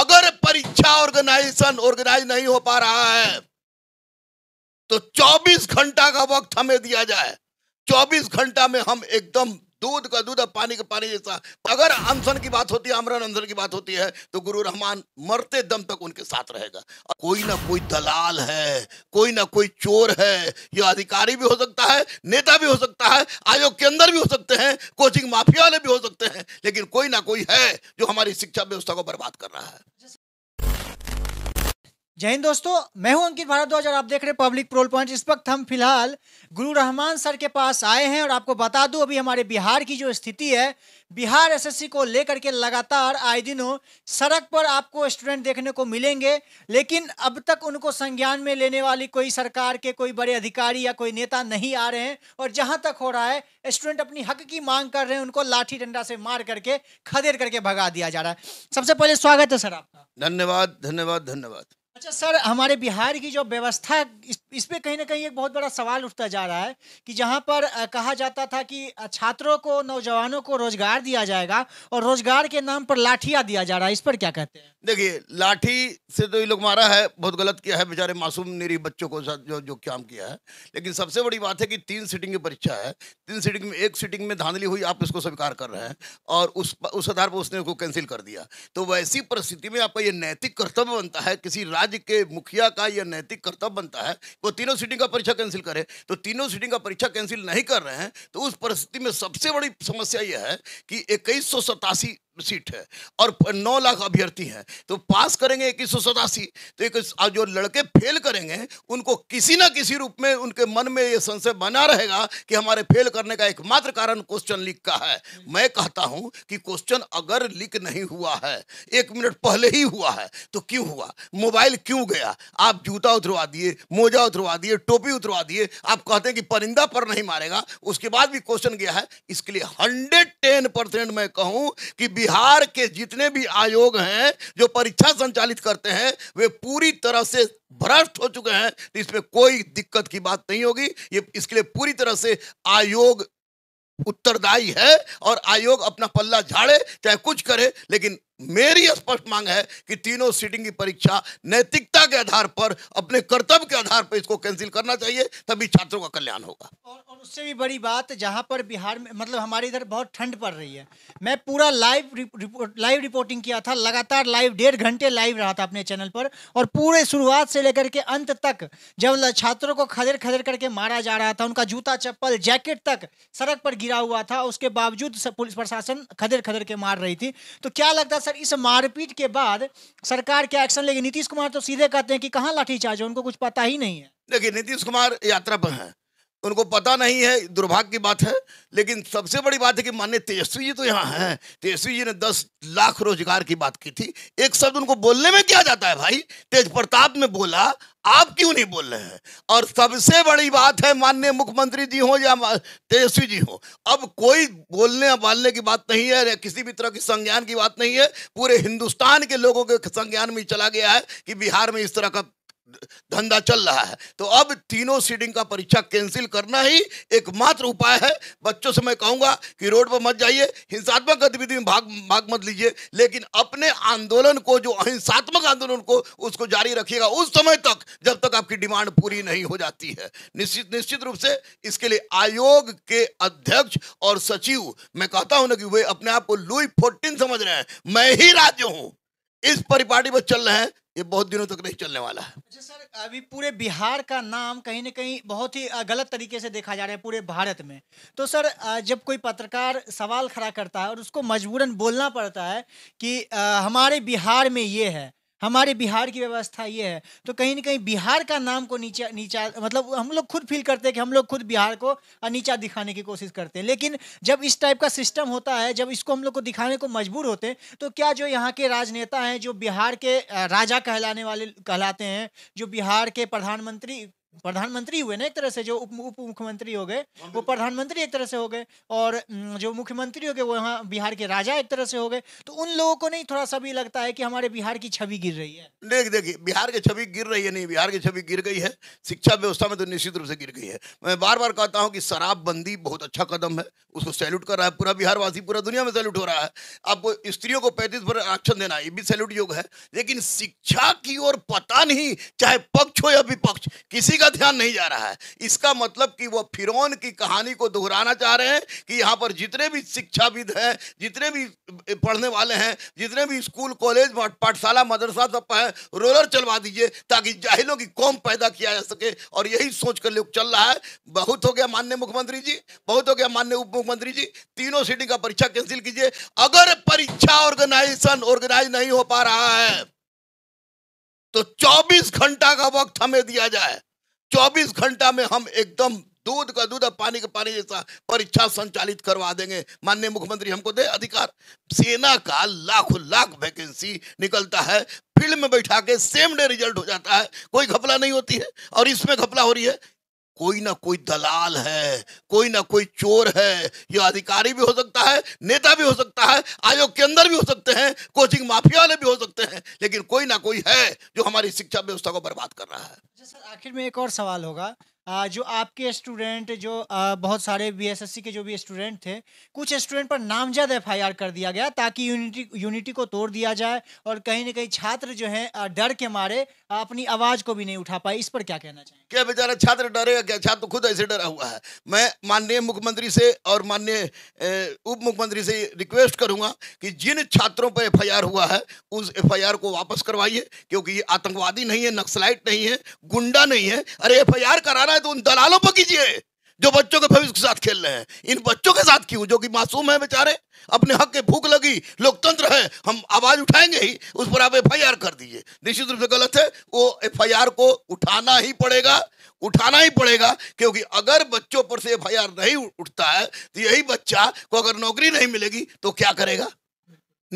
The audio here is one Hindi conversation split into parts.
अगर परीक्षा ऑर्गेनाइजेशन ऑर्गेनाइज नहीं हो पा रहा है तो 24 घंटा का वक्त हमें दिया जाए 24 घंटा में हम एकदम दूध का दूध पानी का पानी जैसा अगर अनशन की बात होती है अमरन अनशन की बात होती है तो गुरु रहमान मरते दम तक उनके साथ रहेगा कोई ना कोई दलाल है कोई ना कोई चोर है ये अधिकारी भी हो सकता है नेता भी हो सकता है आयोग के अंदर भी हो सकते हैं कोचिंग माफिया वाले भी हो सकते हैं लेकिन कोई ना कोई है जो हमारी शिक्षा व्यवस्था को बर्बाद कर रहा है जय हिंद दोस्तों मैं हूं अंकित भारद्वाज और आप देख रहे पब्लिक प्रोल पॉइंट इस वक्त हम फिलहाल गुरु रहमान सर के पास आए हैं और आपको बता दूं अभी हमारे बिहार की जो स्थिति है बिहार एसएससी को लेकर के लगातार आए दिनों सड़क पर आपको स्टूडेंट देखने को मिलेंगे लेकिन अब तक उनको संज्ञान में लेने वाली कोई सरकार के कोई बड़े अधिकारी या कोई नेता नहीं आ रहे हैं और जहाँ तक हो रहा है स्टूडेंट अपनी हक की मांग कर रहे हैं उनको लाठी डंडा से मार करके खदेड़ करके भगा दिया जा रहा है सबसे पहले स्वागत है सर आपका धन्यवाद धन्यवाद धन्यवाद अच्छा सर हमारे बिहार की जो व्यवस्था इस, इस कहीं ना कहीं एक बहुत बड़ा सवाल उठता जा रहा है कि जहां पर कहा जाता था कि छात्रों को नौजवानों को रोजगार दिया जाएगा और रोजगार के नाम पर लाठिया दिया जा रहा है इस पर क्या कहते हैं देखिए लाठी से तो ये लोग मारा है बहुत गलत किया है बेचारे मासूम निरीह बच्चों को साथ जो जो काम किया है लेकिन सबसे बड़ी बात है कि तीन सीटिंग की परीक्षा है तीन सीटिंग में एक सीटिंग में धांधली हुई आप इसको स्वीकार कर रहे हैं और उस आधार पर उसने उसको कैंसिल कर दिया तो वैसी परिस्थिति में आपका ये नैतिक कर्तव्य बनता है किसी राज्य के मुखिया का यह नैतिक कर्तव्य बनता है वो तीनों सीटिंग का परीक्षा कैंसिल करे तो तीनों सीटिंग का परीक्षा कैंसिल नहीं कर रहे हैं तो उस परिस्थिति में सबसे बड़ी समस्या यह है कि इक्कीस सीट है और नौ लाख अभ्यर्थी हैं तो पास करेंगे एक सौ सतासी तो एक जो लड़के फेल करेंगे उनको किसी ना किसी रूप में उनके मन में ये संशय बना रहेगा कि हमारे फेल करने का एकमात्र कारण क्वेश्चन लीक का है मैं कहता हूं कि क्वेश्चन अगर लीक नहीं हुआ है एक मिनट पहले ही हुआ है तो क्यों हुआ मोबाइल क्यों गया आप जूता उतरवा दिए मोजा उतरवा दिए टोपी उतरवा दिए आप कहते हैं कि परिंदा पर नहीं मारेगा उसके बाद भी क्वेश्चन गया है इसके लिए हंड्रेड मैं कहूँ कि बिहार के जितने भी आयोग हैं जो परीक्षा संचालित करते हैं वे पूरी तरह से भ्रष्ट हो चुके हैं तो इसमें कोई दिक्कत की बात नहीं होगी ये इसके लिए पूरी तरह से आयोग उत्तरदायी है और आयोग अपना पल्ला झाड़े चाहे कुछ करे लेकिन मेरी स्पष्ट मांग है कि तीनों सीटिंग की परीक्षा नैतिकता के आधार पर अपने कर्तव्य के आधार पर इसको कैंसिल करना चाहिए तभी छात्रों का कल्याण होगा और, और उससे भी बड़ी बात जहां पर बिहार में मतलब हमारे इधर बहुत ठंड पड़ रही है मैं पूरा लाइव रिपोर्ट लाइव रिपोर्टिंग किया था लगातार लाइव डेढ़ घंटे लाइव रहा था अपने चैनल पर और पूरे शुरुआत से लेकर के अंत तक जब छात्रों को खदेड़ खदेड़ करके मारा जा रहा था उनका जूता चप्पल जैकेट तक सड़क पर गिरा हुआ था उसके बावजूद पुलिस प्रशासन खदेड़ खदेड़ के मार रही थी तो क्या लगता है सर इस मारपीट के बाद सरकार क्या एक्शन लेगी नीतीश कुमार तो सीधे कहते हैं कि कहाँ लाठीचार्ज है उनको कुछ पता ही नहीं है देखिए नीतीश कुमार यात्रा पर है उनको पता नहीं है दुर्भाग्य की बात है लेकिन सबसे बड़ी बात है कि मान्य तेजस्वी जी तो यहाँ हैं तेजस्वी जी ने दस लाख रोजगार की बात की थी एक शब्द उनको बोलने में क्या जाता है भाई तेज प्रताप ने बोला आप क्यों नहीं बोल रहे हैं और सबसे बड़ी बात है माननीय मुख्यमंत्री जी हो या तेजस्वी जी हो अब कोई बोलने या बालने की बात नहीं है या किसी भी तरह की संज्ञान की बात नहीं है पूरे हिंदुस्तान के लोगों के संज्ञान में चला गया है कि बिहार में इस तरह का धंधा चल रहा है तो अब तीनों सीटिंग का परीक्षा कैंसिल करना ही एकमात्र उपाय है बच्चों से मैं कहूंगा कि रोड पर मत जाइए हिंसात्मक गतिविधि में भाग भाग मत लीजिए लेकिन अपने आंदोलन को जो अहिंसात्मक आंदोलन को उसको जारी रखिएगा उस समय तक जब तक आपकी डिमांड पूरी नहीं हो जाती है निश्चित निश्चित रूप से इसके लिए आयोग के अध्यक्ष और सचिव मैं कहता हूं ना कि वे अपने आप को लुई फोर्टीन समझ रहे हैं मैं ही राज्य हूं इस परिपाटी पर चल रहे हैं ये बहुत दिनों तक नहीं चलने वाला है अच्छा सर अभी पूरे बिहार का नाम कहीं ना कहीं बहुत ही गलत तरीके से देखा जा रहा है पूरे भारत में तो सर जब कोई पत्रकार सवाल खड़ा करता है और उसको मजबूरन बोलना पड़ता है कि हमारे बिहार में ये है हमारे बिहार की व्यवस्था ये है तो कहीं ना कहीं बिहार का नाम को नीचा नीचा मतलब हम लोग खुद फील करते हैं कि हम लोग खुद बिहार को नीचा दिखाने की कोशिश करते हैं लेकिन जब इस टाइप का सिस्टम होता है जब इसको हम लोग को दिखाने को मजबूर होते हैं तो क्या जो यहाँ के राजनेता हैं जो बिहार के राजा कहलाने वाले कहलाते हैं जो बिहार के प्रधानमंत्री प्रधानमंत्री हुए ना एक तरह से जो उप उप मुख्यमंत्री हो गए वो प्रधानमंत्री एक तरह से हो गए और जो मुख्यमंत्री हो गए वो यहाँ बिहार के राजा एक तरह से हो गए तो उन लोगों को नहीं थोड़ा सा भी लगता है कि हमारे बिहार की छवि गिर रही है देख देखिए बिहार की छवि गिर रही है नहीं बिहार की छवि गिर गई है शिक्षा व्यवस्था में तो निश्चित रूप से गिर गई है मैं बार बार कहता हूँ कि शराबबंदी बहुत अच्छा कदम है उसको सैल्यूट कर रहा है पूरा बिहारवासी पूरा दुनिया में सैल्यूट हो रहा है आपको स्त्रियों को पैंतीस पर आरक्षण देना ये भी सैल्यूट योग है लेकिन शिक्षा की ओर पता नहीं चाहे पक्ष हो या विपक्ष किसी का ध्यान नहीं जा रहा है इसका मतलब कि वह फिरौन की कहानी को दोहराना चाह रहे हैं कि यहाँ पर जितने भी शिक्षाविद हैं जितने भी पढ़ने वाले हैं जितने भी स्कूल कॉलेज पाठशाला मदरसा सब है रोलर चलवा दीजिए ताकि जाहिलों की कौम पैदा किया जा सके और यही सोच कर लोग चल रहा है बहुत हो गया मान्य मुख्यमंत्री जी बहुत हो गया मान्य उप मुख्यमंत्री जी तीनों सिटी का परीक्षा कैंसिल कीजिए अगर परीक्षा ऑर्गेनाइजेशन ऑर्गेनाइज नहीं हो पा रहा है तो 24 घंटा का वक्त हमें दिया जाए चौबीस घंटा में हम एकदम दूध का दूध और पानी का पानी जैसा परीक्षा संचालित करवा देंगे माननीय मुख्यमंत्री हमको दे अधिकार सेना का लाखों लाख वैकेंसी निकलता है फील्ड में बैठा के सेम डे रिजल्ट हो जाता है कोई घपला नहीं होती है और इसमें घपला हो रही है कोई ना कोई दलाल है कोई ना कोई चोर है यह अधिकारी भी हो सकता है नेता भी हो सकता है आयोग के अंदर भी हो सकते हैं कोचिंग माफिया वाले भी हो सकते हैं लेकिन कोई ना कोई है जो हमारी शिक्षा व्यवस्था को बर्बाद कर रहा है सर आखिर में एक और सवाल होगा जो आपके स्टूडेंट जो बहुत सारे बीएसएससी के जो भी स्टूडेंट थे कुछ स्टूडेंट पर नामजद एफआईआर कर दिया गया ताकि यूनिटी यूनिटी को तोड़ दिया जाए और कहीं ना कहीं छात्र जो है डर के मारे अपनी आवाज़ को भी नहीं उठा पाए इस पर क्या कहना चाहिए क्या बेचारा छात्र डरेगा क्या छात्र तो खुद ऐसे डरा हुआ है मैं माननीय मुख्यमंत्री से और माननीय उप मुख्यमंत्री से रिक्वेस्ट करूंगा कि जिन छात्रों पर एफ हुआ है उस एफ को वापस करवाइए क्योंकि ये आतंकवादी नहीं है नक्सलाइट नहीं है गुंडा नहीं है अरे एफआईआर कराना रहा है तो उन दलालों पर कीजिए जो बच्चों के भविष्य के साथ खेल रहे हैं इन बच्चों के साथ क्यों जो कि मासूम है बेचारे अपने हक के भूख लगी लोकतंत्र है हम आवाज उठाएंगे ही उस पर आप एफ कर दीजिए निश्चित रूप से गलत है वो एफ को उठाना ही पड़ेगा उठाना ही पड़ेगा क्योंकि अगर बच्चों पर से एफ नहीं उठता है तो यही बच्चा को अगर नौकरी नहीं मिलेगी तो क्या करेगा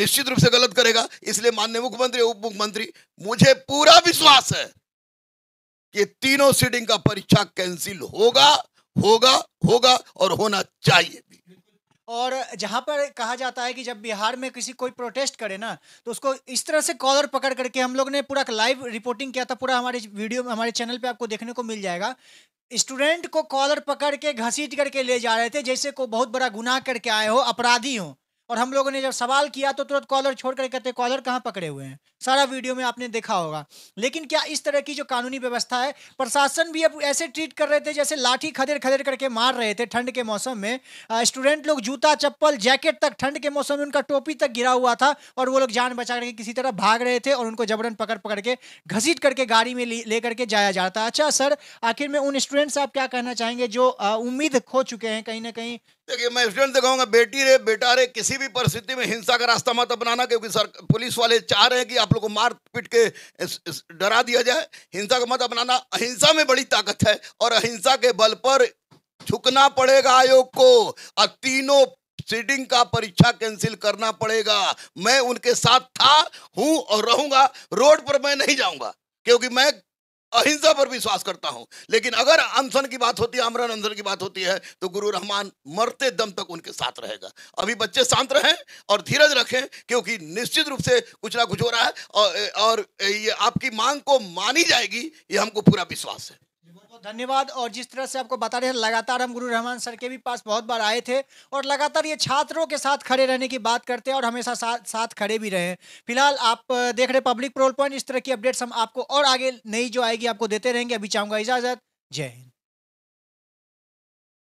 निश्चित रूप से गलत करेगा इसलिए माननीय मुख्यमंत्री उप मुख्यमंत्री मुझे पूरा विश्वास है ये तीनों सीटिंग का परीक्षा कैंसिल होगा होगा होगा और होना चाहिए भी और जहां पर कहा जाता है कि जब बिहार में किसी कोई प्रोटेस्ट करे ना तो उसको इस तरह से कॉलर पकड़ करके हम लोग ने पूरा लाइव रिपोर्टिंग किया था पूरा हमारे वीडियो हमारे चैनल पे आपको देखने को मिल जाएगा स्टूडेंट को कॉलर पकड़ के घसीट करके ले जा रहे थे जैसे को बहुत बड़ा गुनाह करके आए हो अपराधी हो और हम लोगों ने जब सवाल किया तो तुरंत कॉलर छोड़ कर कहते कॉलर कहाँ पकड़े हुए हैं सारा वीडियो में आपने देखा होगा लेकिन क्या इस तरह की जो कानूनी व्यवस्था है प्रशासन भी अब ऐसे ट्रीट कर रहे थे जैसे लाठी खदेड़ खदेड़ करके मार रहे थे ठंड के मौसम में स्टूडेंट लोग जूता चप्पल जैकेट तक ठंड के मौसम में उनका टोपी तक गिरा हुआ था और वो लोग जान बचा करके किसी तरह भाग रहे थे और उनको जबरन पकड़ पकड़ के घसीट करके गाड़ी में ले करके जाया जाता अच्छा सर आखिर में उन स्टूडेंट्स आप क्या कहना चाहेंगे जो उम्मीद खो चुके हैं कहीं ना कहीं देखिए मैं स्टूडेंट से कहूँगा बेटी रे बेटा रे किसी भी परिस्थिति में हिंसा का रास्ता मत अपनाना क्योंकि सर पुलिस वाले चाह रहे हैं कि आप लोग को मार पीट के डरा दिया जाए हिंसा का मत अपनाना अहिंसा में बड़ी ताकत है और अहिंसा के बल पर झुकना पड़ेगा आयोग को और तीनों सीटिंग का परीक्षा कैंसिल करना पड़ेगा मैं उनके साथ था हूं और रहूंगा रोड पर मैं नहीं जाऊंगा क्योंकि मैं अहिंसा पर विश्वास करता हूं लेकिन अगर अनशन की बात होती है अमरन अनशन की बात होती है तो गुरु रहमान मरते दम तक उनके साथ रहेगा अभी बच्चे शांत रहें और धीरज रखें क्योंकि निश्चित रूप से कुछ ना कुछ हो रहा है और, और ये आपकी मांग को मानी जाएगी ये हमको पूरा विश्वास है बहुत धन्यवाद और जिस तरह से आपको बता रहे हैं लगातार हम गुरु रहमान सर के भी पास बहुत बार आए थे और लगातार ये छात्रों के साथ खड़े रहने की बात करते हैं और हमेशा साथ साथ खड़े भी रहे फिलहाल आप देख रहे पब्लिक प्रोल पॉइंट इस तरह की अपडेट्स हम आपको और आगे नई जो आएगी आपको देते रहेंगे अभी चाहूँगा इजाज़त जय हिंद